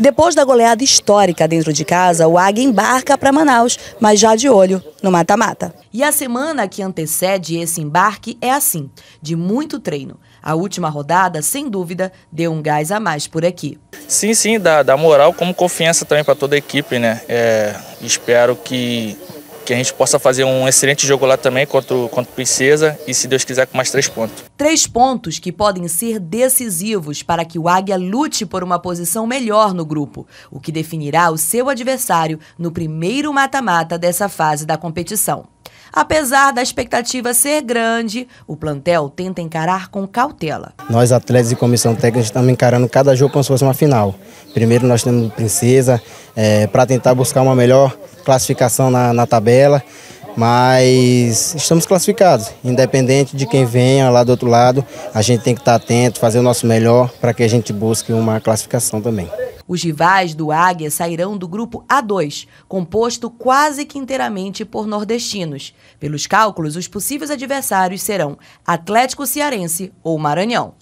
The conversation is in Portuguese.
Depois da goleada histórica dentro de casa, o Águia embarca para Manaus, mas já de olho no mata-mata. E a semana que antecede esse embarque é assim, de muito treino. A última rodada, sem dúvida, deu um gás a mais por aqui. Sim, sim, dá, dá moral como confiança também para toda a equipe, né? É, espero que que a gente possa fazer um excelente jogo lá também contra, contra o Princesa e, se Deus quiser, com mais três pontos. Três pontos que podem ser decisivos para que o Águia lute por uma posição melhor no grupo, o que definirá o seu adversário no primeiro mata-mata dessa fase da competição. Apesar da expectativa ser grande, o plantel tenta encarar com cautela. Nós, atletas e comissão técnica, estamos encarando cada jogo como se fosse uma final. Primeiro nós temos Princesa, é, para tentar buscar uma melhor classificação na, na tabela mas estamos classificados. Independente de quem venha lá do outro lado, a gente tem que estar atento, fazer o nosso melhor para que a gente busque uma classificação também. Os rivais do Águia sairão do grupo A2, composto quase que inteiramente por nordestinos. Pelos cálculos, os possíveis adversários serão Atlético Cearense ou Maranhão.